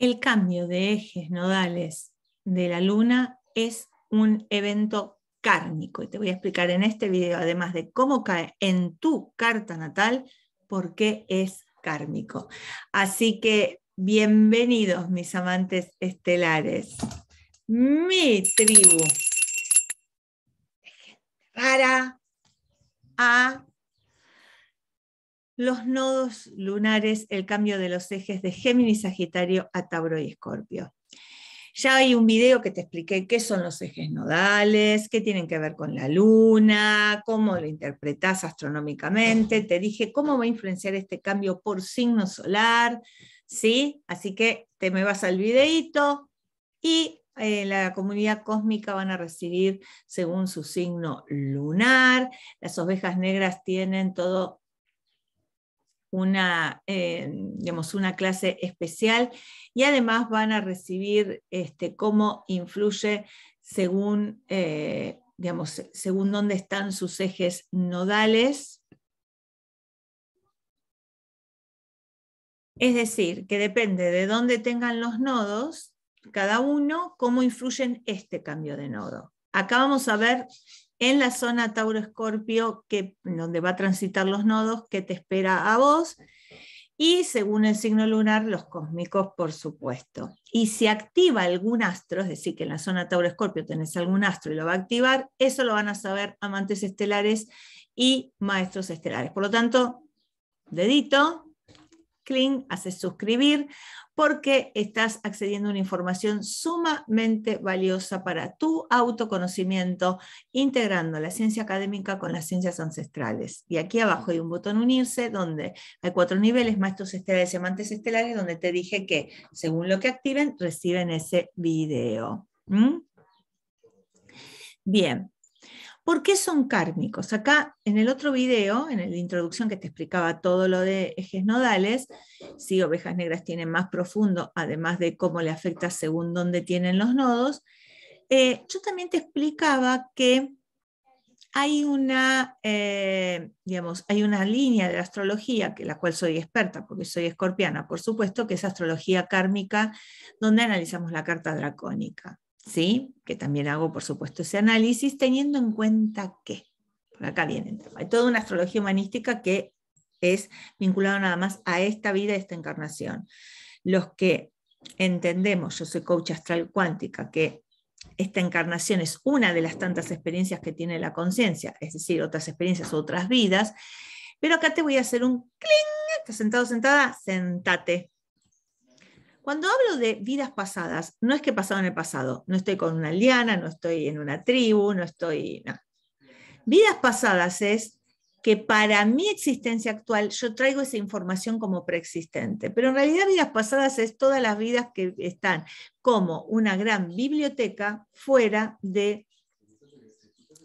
El cambio de ejes nodales de la luna es un evento kármico y te voy a explicar en este video, además de cómo cae en tu carta natal, por qué es kármico. Así que bienvenidos mis amantes estelares, mi tribu rara a ah, los nodos lunares, el cambio de los ejes de Géminis, Sagitario a Tauro y Escorpio. Ya hay un video que te expliqué qué son los ejes nodales, qué tienen que ver con la luna, cómo lo interpretás astronómicamente, te dije cómo va a influenciar este cambio por signo solar, ¿sí? Así que te me vas al videito y eh, la comunidad cósmica van a recibir según su signo lunar. Las ovejas negras tienen todo una, eh, digamos, una clase especial y además van a recibir este, cómo influye según, eh, según dónde están sus ejes nodales. Es decir, que depende de dónde tengan los nodos, cada uno, cómo influyen este cambio de nodo. Acá vamos a ver en la zona Tauro-Escorpio, donde va a transitar los nodos, que te espera a vos. Y según el signo lunar, los cósmicos, por supuesto. Y si activa algún astro, es decir, que en la zona Tauro-Escorpio tenés algún astro y lo va a activar, eso lo van a saber amantes estelares y maestros estelares. Por lo tanto, dedito, clic, haces suscribir, porque estás accediendo a una información sumamente valiosa para tu autoconocimiento, integrando la ciencia académica con las ciencias ancestrales. Y aquí abajo hay un botón unirse, donde hay cuatro niveles, maestros estelares y amantes estelares, donde te dije que según lo que activen, reciben ese video. ¿Mm? Bien, ¿Por qué son kármicos? Acá en el otro video, en la introducción que te explicaba todo lo de ejes nodales, si ovejas negras tienen más profundo, además de cómo le afecta según dónde tienen los nodos, eh, yo también te explicaba que hay una, eh, hay una línea de la astrología, que la cual soy experta, porque soy escorpiana, por supuesto, que es astrología kármica, donde analizamos la carta dracónica. ¿sí? Que también hago, por supuesto, ese análisis teniendo en cuenta que, por acá viene hay toda una astrología humanística que es vinculada nada más a esta vida, a esta encarnación. Los que entendemos, yo soy coach astral cuántica, que esta encarnación es una de las tantas experiencias que tiene la conciencia, es decir, otras experiencias, otras vidas, pero acá te voy a hacer un cling, estás sentado, sentada, sentate, cuando hablo de vidas pasadas, no es que pasado en el pasado, no estoy con una liana, no estoy en una tribu, no estoy... Vidas pasadas es que para mi existencia actual yo traigo esa información como preexistente, pero en realidad vidas pasadas es todas las vidas que están como una gran biblioteca fuera de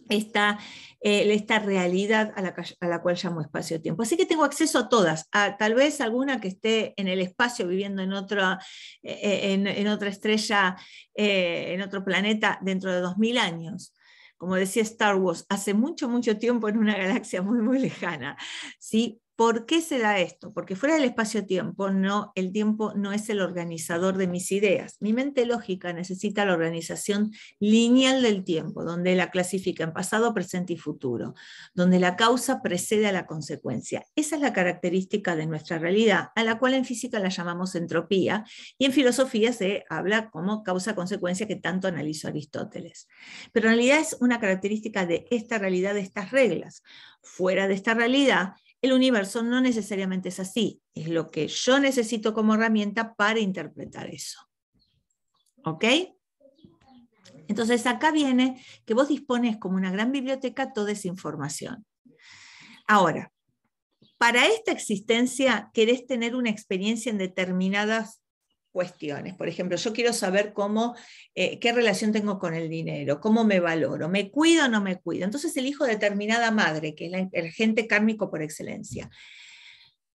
esta, eh, esta realidad a la, cual llamo espacio-tiempo. Así que tengo acceso a todas, a, tal vez alguna que esté en el espacio viviendo en, otra, eh, eh, en, otra estrella, en otro planeta dentro de 2000 años. Como decía Star Wars, hace mucho, mucho tiempo en una galaxia muy, muy lejana. ¿sí? ¿Por qué se da esto? Porque fuera del espacio-tiempo, no, el tiempo no es el organizador de mis ideas. Mi mente lógica necesita la organización lineal del tiempo, donde la clasifica en pasado, presente y futuro, donde la causa precede a la consecuencia. Esa es la característica de nuestra realidad, a la cual en física la llamamos entropía y en filosofía se habla como causa-consecuencia que tanto analizó Aristóteles. Pero en realidad es una característica de esta realidad, de estas reglas. Fuera de esta realidad, el universo no necesariamente es así, es lo que yo necesito como herramienta para interpretar eso. ¿Ok? Entonces acá viene que vos dispones como una gran biblioteca toda esa información. Ahora, para esta existencia querés tener una experiencia en determinadas cuestiones. Por ejemplo, yo quiero saber cómo, eh, qué relación tengo con el dinero, cómo me valoro, me cuido o no me cuido. Entonces elijo determinada madre, que es la, el agente kármico por excelencia.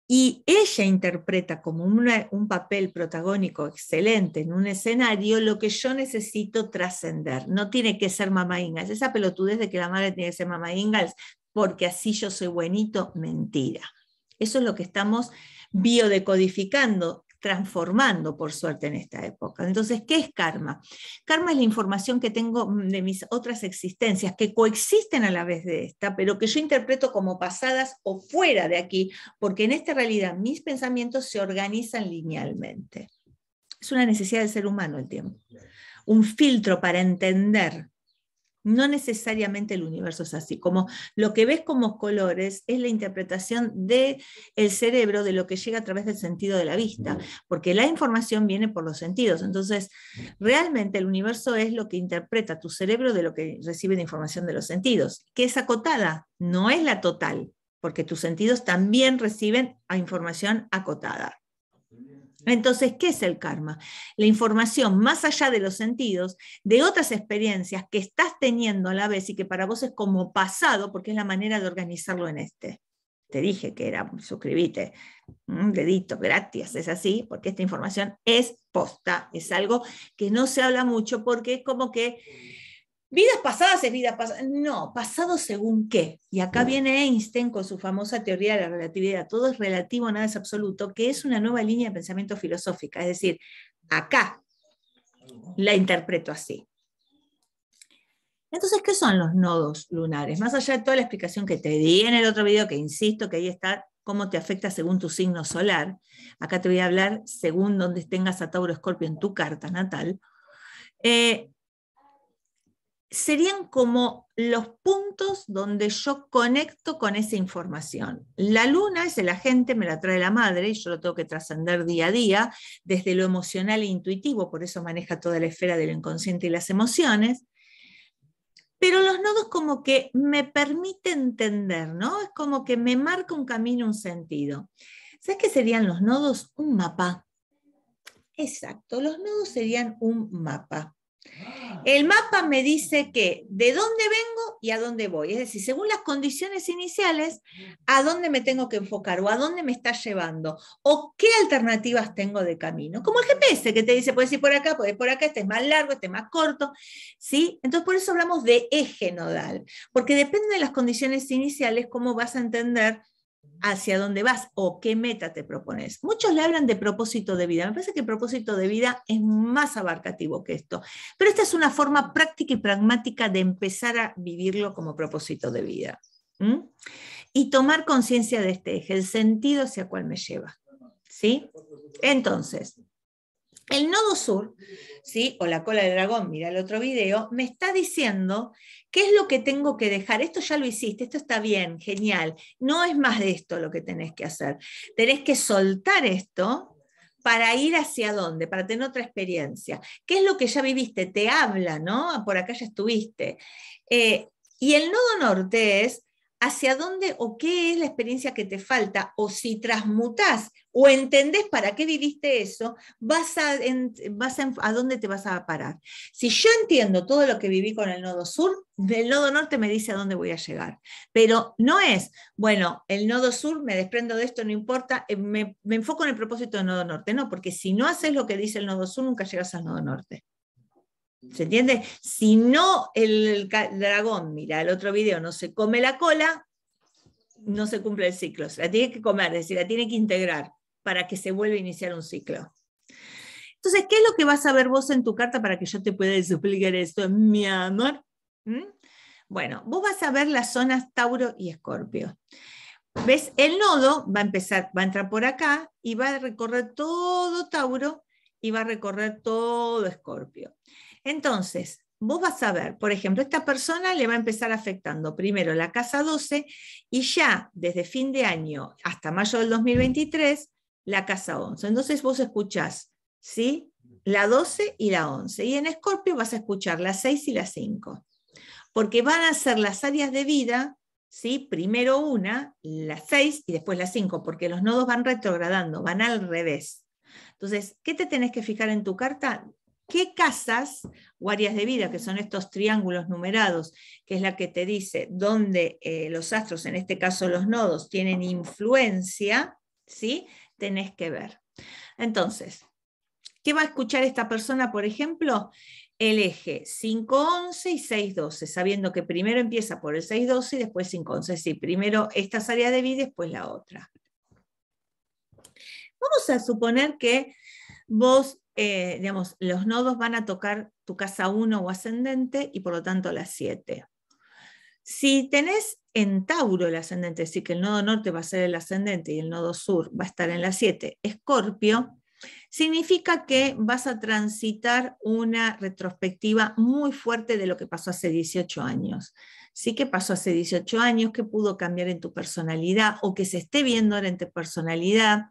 Y ella interpreta como un papel protagónico excelente en un escenario lo que yo necesito trascender. No tiene que ser mamá Ingalls. Esa pelotudez de que la madre tiene que ser mamá Ingalls porque así yo soy buenito, mentira. Eso es lo que estamos biodecodificando transformando, por suerte, en esta época. Entonces, ¿qué es karma? Karma es la información que tengo de mis otras existencias, que coexisten a la vez de esta, pero que yo interpreto como pasadas o fuera de aquí, porque en esta realidad mis pensamientos se organizan linealmente. Es una necesidad del ser humano el tiempo, un filtro para entender no necesariamente el universo es así, como lo que ves como colores es la interpretación del el cerebro de lo que llega a través del sentido de la vista, porque la información viene por los sentidos. Entonces, realmente el universo es lo que interpreta tu cerebro de lo que recibe de información de los sentidos, que es acotada, no es la total, porque tus sentidos también reciben información acotada. Entonces, ¿qué es el karma? La información más allá de los sentidos, de otras experiencias que estás teniendo a la vez y que para vos es como pasado, porque es la manera de organizarlo en este. Te dije que era, suscribite, un dedito, gratis, es así, porque esta información es posta, es algo que no se habla mucho porque es como que Vidas pasadas es vida pasada? No, pasado según qué. Y acá viene Einstein con su famosa teoría de la relatividad. Todo es relativo, nada es absoluto, que es una nueva línea de pensamiento filosófica. Es decir, acá la interpreto así. Entonces, ¿qué son los nodos lunares? Más allá de toda la explicación que te di en el otro video, que insisto que ahí está cómo te afecta según tu signo solar. Acá te voy a hablar según donde tengas a Tauro Escorpio en tu carta natal. Eh, serían como los puntos donde yo conecto con esa información. La luna es el agente, me la trae la madre, y yo lo tengo que trascender día a día desde lo emocional e intuitivo, por eso maneja toda la esfera del inconsciente y las emociones. Pero los nodos como que me permite entender, ¿no? Es como que me marca un camino, un sentido. ¿Sabes qué serían los nodos? Un mapa. Exacto, los nodos serían un mapa. Ah. El mapa me dice que de dónde vengo y a dónde voy. Es decir, según las condiciones iniciales, a dónde me tengo que enfocar o a dónde me está llevando o qué alternativas tengo de camino. Como el GPS que te dice, puedes ir por acá, puedes ir por acá, este es más largo, este es más corto. ¿sí? Entonces, por eso hablamos de eje nodal, porque depende de las condiciones iniciales, cómo vas a entender hacia dónde vas o qué meta te propones. Muchos le hablan de propósito de vida. Me parece que el propósito de vida es más abarcativo que esto, pero esta es una forma práctica y pragmática de empezar a vivirlo como propósito de vida. Y tomar conciencia de este eje, el sentido hacia cuál me lleva. ¿Sí? Entonces, el nodo sur, ¿sí? o la cola del dragón, mira el otro video, me está diciendo qué es lo que tengo que dejar. Esto ya lo hiciste, esto está bien, genial. No es más de esto lo que tenés que hacer. Tenés que soltar esto para ir hacia dónde, para tener otra experiencia. ¿Qué es lo que ya viviste? Te habla, ¿no? Por acá ya estuviste. Eh, y el nodo norte es hacia dónde o qué es la experiencia que te falta, o si transmutás o entendés para qué viviste eso, vas a, vas dónde te vas a parar. Si yo entiendo todo lo que viví con el nodo sur, el nodo norte me dice a dónde voy a llegar. Pero no es, bueno, el nodo sur, me desprendo de esto, no importa, eh, me, me enfoco en el propósito del nodo norte. No, porque si no haces lo que dice el nodo sur, nunca llegas al nodo norte. ¿Se entiende? Si no el dragón, mira, el otro video, no se come la cola, no se cumple el ciclo. Se la tiene que comer, es decir, la tiene que integrar para que se vuelva a iniciar un ciclo. Entonces, ¿qué es lo que vas a ver vos en tu carta para que yo te pueda explicar esto, mi amor? ¿Mm? Bueno, vos vas a ver las zonas Tauro y Escorpio. ¿Ves? El nodo va a empezar, va a entrar por acá y va a recorrer todo Tauro y va a recorrer todo Escorpio. Entonces, vos vas a ver, por ejemplo, esta persona le va a empezar afectando primero la casa 12 y ya desde fin de año hasta mayo del 2023, la casa 11. Entonces vos escuchás, ¿sí? La 12 y la 11. Y en Escorpio vas a escuchar la 6 y la 5. Porque van a ser las áreas de vida, ¿sí? Primero una, la 6 y después la 5, porque los nodos van retrogradando, van al revés. Entonces, ¿qué te tenés que fijar en tu carta? qué casas o áreas de vida, que son estos triángulos numerados, que es la que te dice dónde eh, los astros, en este caso los nodos, tienen influencia, ¿sí? Tenés que ver. Entonces, ¿qué va a escuchar esta persona, por ejemplo? El eje 511 y 612, sabiendo que primero empieza por el 612 y después 511. Sí, primero estas áreas de vida y después la otra. Vamos a suponer que vos eh, digamos, los nodos van a tocar tu casa 1 o ascendente y por lo tanto la 7. Si tenés en Tauro el ascendente, es decir, que el nodo norte va a ser el ascendente y el nodo sur va a estar en la 7, Escorpio, significa que vas a transitar una retrospectiva muy fuerte de lo que pasó hace 18 años. Sí que pasó hace 18 años, que pudo cambiar en tu personalidad o que se esté viendo ahora en tu personalidad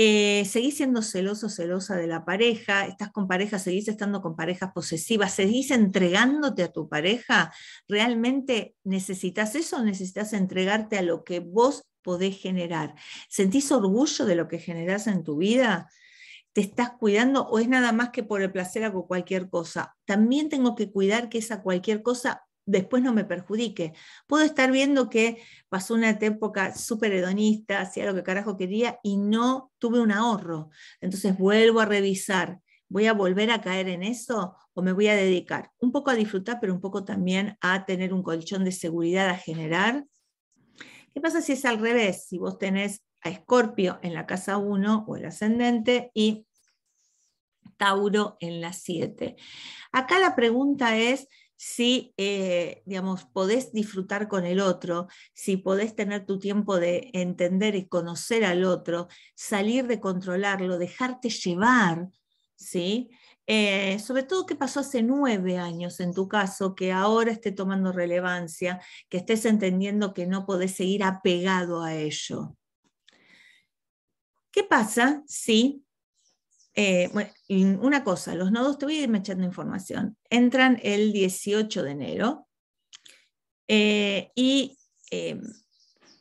eh, seguís siendo celoso, celosa de la pareja, estás con pareja, seguís estando con parejas posesivas, seguís entregándote a tu pareja, ¿realmente necesitas eso o necesitas entregarte a lo que vos podés generar? ¿Sentís orgullo de lo que generás en tu vida? ¿Te estás cuidando o es nada más que por el placer hago cualquier cosa? También tengo que cuidar que esa cualquier cosa después no me perjudique. Puedo estar viendo que pasó una época súper hedonista, hacía lo que carajo quería y no tuve un ahorro. Entonces vuelvo a revisar. ¿Voy a volver a caer en eso o me voy a dedicar un poco a disfrutar, pero un poco también a tener un colchón de seguridad a generar? ¿Qué pasa si es al revés? Si vos tenés a Escorpio en la casa 1 o el ascendente y Tauro en la 7. Acá la pregunta es, si, eh, digamos, podés disfrutar con el otro, si podés tener tu tiempo de entender y conocer al otro, salir de controlarlo, dejarte llevar, ¿sí? Eh, sobre todo qué pasó hace nueve años en tu caso, que ahora esté tomando relevancia, que estés entendiendo que no podés seguir apegado a ello. ¿Qué pasa si eh, bueno, una cosa, los nodos, te voy a ir echando información, entran el 18 de enero eh, y em,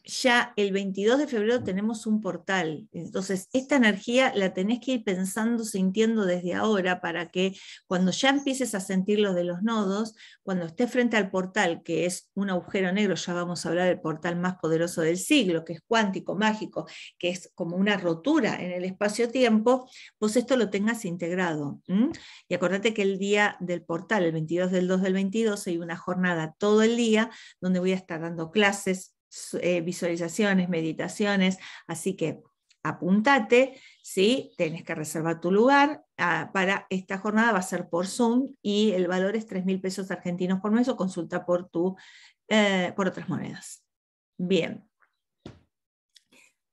ya el 22 de febrero tenemos un portal. Entonces, esta energía la tenés que ir pensando, sintiendo desde ahora para que cuando ya empieces a sentir los de los nodos, cuando estés frente al portal, que es un agujero negro, ya vamos a hablar del portal más poderoso del siglo, que es cuántico, mágico, que es como una rotura en el espacio-tiempo, pues esto lo tengas integrado. Y acordate que el día del portal, el 22 del 2 del 22, hay una jornada todo el día donde voy a estar dando clases, eh, visualizaciones, meditaciones, así que apúntate, ¿sí? Tenés que reservar tu lugar ah, para esta jornada, va a ser por Zoom y el valor es 3 mil pesos argentinos por mes o consulta por, tu, eh, por otras monedas. Bien.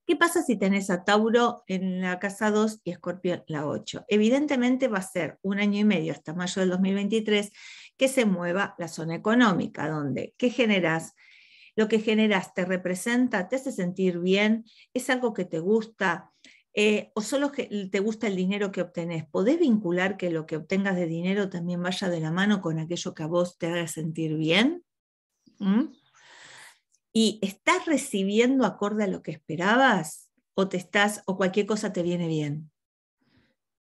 ¿Qué pasa si tenés a Tauro en la casa 2 y Escorpio en la 8? Evidentemente va a ser un año y medio hasta mayo del 2023 que se mueva la zona económica, donde ¿qué generas? lo que generas te representa, te hace sentir bien, es algo que te gusta, eh, o solo te gusta el dinero que obtenés. ¿Podés vincular que lo que obtengas de dinero también vaya de la mano con aquello que a vos te haga sentir bien? ¿Mm? ¿Y estás recibiendo acorde a lo que esperabas? ¿O te estás, o cualquier cosa te viene bien?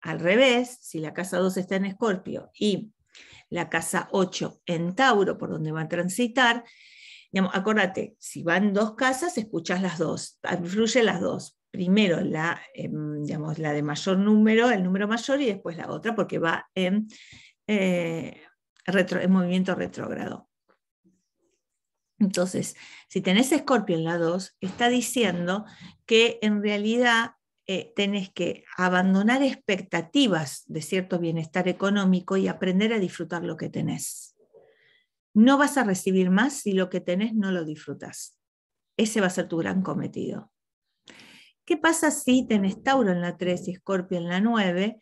Al revés, si la casa 2 está en Escorpio y la casa 8 en Tauro, por donde va a transitar, Acuérdate, acordate, si van dos casas, escuchas las dos, influye las dos. Primero la, em, la de mayor número, el número mayor, y después la otra, porque va en, eh, movimiento retrógrado. Entonces, si tenés Escorpio en la 2, está diciendo que en realidad eh, tenés que abandonar expectativas de cierto bienestar económico y aprender a disfrutar lo que tenés. No vas a recibir más si lo que tenés no lo disfrutas. Ese va a ser tu gran cometido. ¿Qué pasa si tenés Tauro en la 3 y Escorpio en la 9?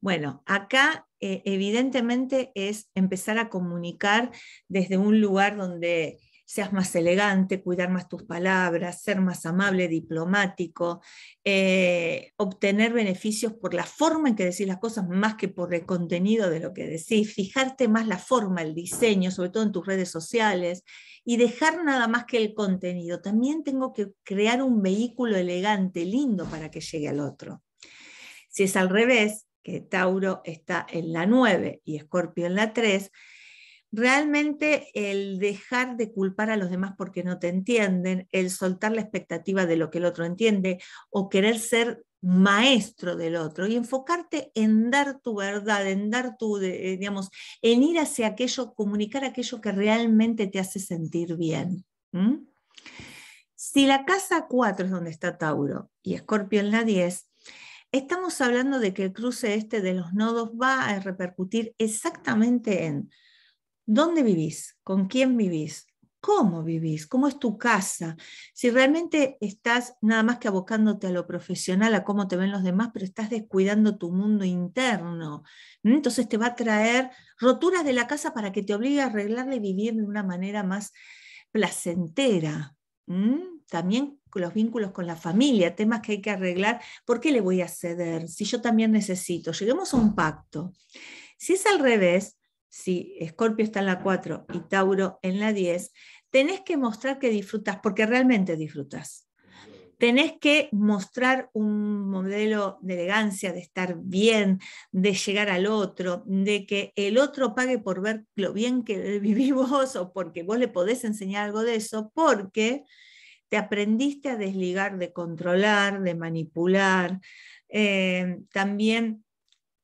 Bueno, acá eh, evidentemente es empezar a comunicar desde un lugar donde seas más elegante, cuidar más tus palabras, ser más amable, diplomático, eh, obtener beneficios por la forma en que decís las cosas más que por el contenido de lo que decís, fijarte más la forma, el diseño, sobre todo en tus redes sociales, y dejar nada más que el contenido. También tengo que crear un vehículo elegante, lindo, para que llegue al otro. Si es al revés, que Tauro está en la 9 y Escorpio en la 3, Realmente el dejar de culpar a los demás porque no te entienden, el soltar la expectativa de lo que el otro entiende o querer ser maestro del otro y enfocarte en dar tu verdad, en dar tu, eh, digamos, en ir hacia aquello, comunicar aquello que realmente te hace sentir bien. Si la casa 4 es donde está Tauro y Escorpio en la 10, estamos hablando de que el cruce este de los nodos va a repercutir exactamente en ¿Dónde vivís? ¿Con quién vivís? ¿Cómo vivís? ¿Cómo es tu casa? Si realmente estás nada más que abocándote a lo profesional, a cómo te ven los demás, pero estás descuidando tu mundo interno, entonces te va a traer roturas de la casa para que te obligue a arreglarle y vivir de una manera más placentera. También los vínculos con la familia, temas que hay que arreglar. ¿Por qué le voy a ceder? Si yo también necesito. Lleguemos a un pacto. Si es al revés, si Escorpio está en la 4 y Tauro en la 10, tenés que mostrar que disfrutas, porque realmente disfrutas. Tenés que mostrar un modelo de elegancia, de estar bien, de llegar al otro, de que el otro pague por ver lo bien que vivís vos o porque vos le podés enseñar algo de eso, porque te aprendiste a desligar de controlar, de manipular. Eh, también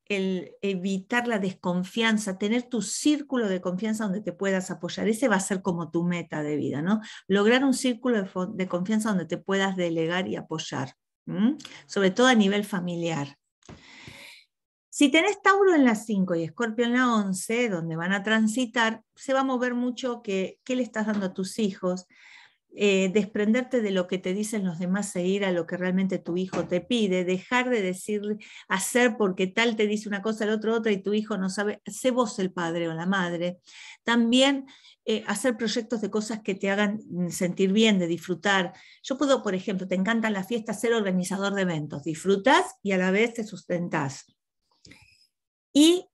el evitar la desconfianza, tener tu círculo de confianza donde te puedas apoyar. Ese va a ser como tu meta de vida, ¿no? Lograr un círculo de, confianza donde te puedas delegar y apoyar, sobre todo a nivel familiar. Si tenés Tauro en la 5 y Escorpio en la 11, donde van a transitar, se va a mover mucho que, qué le estás dando a tus hijos, eh, desprenderte de lo que te dicen los demás e ir a lo que realmente tu hijo te pide, dejar de decir, hacer porque tal te dice una cosa, el otro otra y tu hijo no sabe, sé vos el padre o la madre. También eh, hacer proyectos de cosas que te hagan mm, sentir bien, de disfrutar. Yo puedo, por ejemplo, te encantan la fiesta ser organizador de eventos, disfrutas y a la vez te sustentás. Y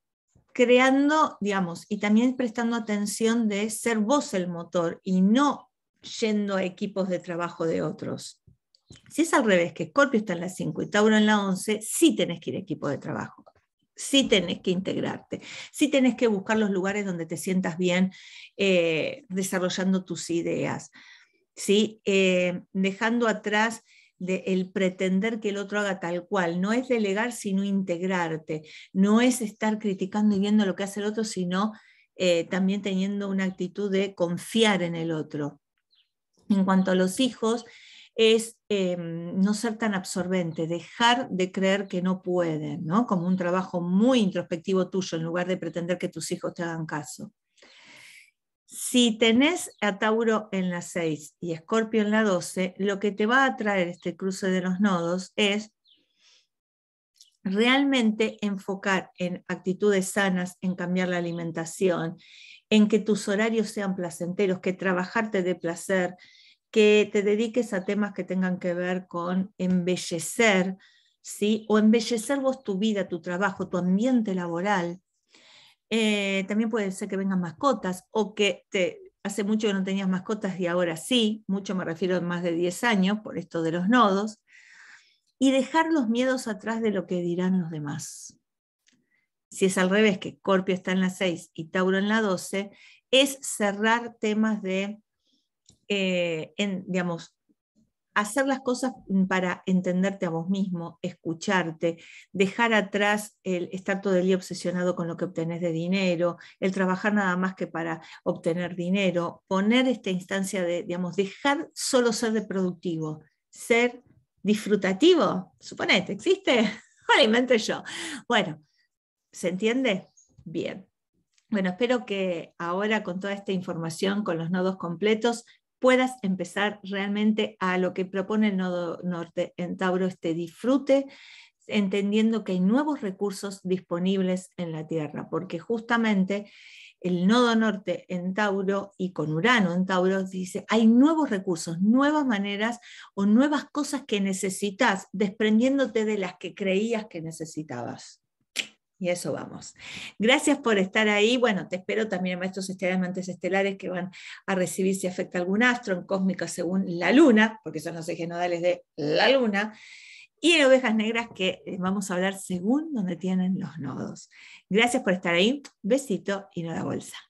creando, digamos, y también prestando atención de ser vos el motor y no yendo a equipos de trabajo de otros. Si es al revés, que Scorpio está en la 5 y Tauro en la 11, sí tenés que ir a equipo de trabajo, sí tenés que integrarte, sí tenés que buscar los lugares donde te sientas bien eh, desarrollando tus ideas, eh, dejando atrás el pretender que el otro haga tal cual. No es delegar, sino integrarte. No es estar criticando y viendo lo que hace el otro, sino eh, también teniendo una actitud de confiar en el otro en cuanto a los hijos es eh, no ser tan absorbente, dejar de creer que no pueden, ¿no? como un trabajo muy introspectivo tuyo en lugar de pretender que tus hijos te hagan caso. Si tenés a Tauro en la 6 y Escorpio en la 12, lo que te va a traer este cruce de los nodos es realmente enfocar en actitudes sanas, en cambiar la alimentación, en que tus horarios sean placenteros, que trabajarte de placer, que te dediques a temas que tengan que ver con embellecer, O embellecer vos tu vida, tu trabajo, tu ambiente laboral. Eh, también puede ser que vengan mascotas o que hace mucho que no tenías mascotas y ahora sí, mucho me refiero a más de 10 años por esto de los nodos y dejar los miedos atrás de lo que dirán los demás. Si es al revés, que Corpio está en la 6 y Tauro en la 12, es cerrar temas de, eh, digamos, hacer las cosas para entenderte a vos mismo, escucharte, dejar atrás el estar todo el día obsesionado con lo que obtenés de dinero, el trabajar nada más que para obtener dinero, poner esta instancia de, digamos, dejar solo ser de productivo, ser disfrutativo, suponete, existe, yo. Bueno, ¿se entiende? Bien. Bueno, espero que ahora con toda esta información, con los nodos completos, puedas empezar realmente a lo que propone el nodo norte en Tauro, este disfrute, entendiendo que hay nuevos recursos disponibles en la Tierra, porque justamente el nodo norte en Tauro y con Urano en Tauro, dice, hay nuevos recursos, nuevas maneras o nuevas cosas que necesitas, desprendiéndote de las que creías que necesitabas. Y eso vamos. Gracias por estar ahí. Bueno, te espero también a Maestros Estelares, Estelares, que van a recibir si afecta algún astro en cósmica según la luna, porque son los ejes nodales de la luna y en ovejas negras que eh, vamos a hablar según donde tienen los nodos. Gracias por estar ahí, besito y no la bolsa.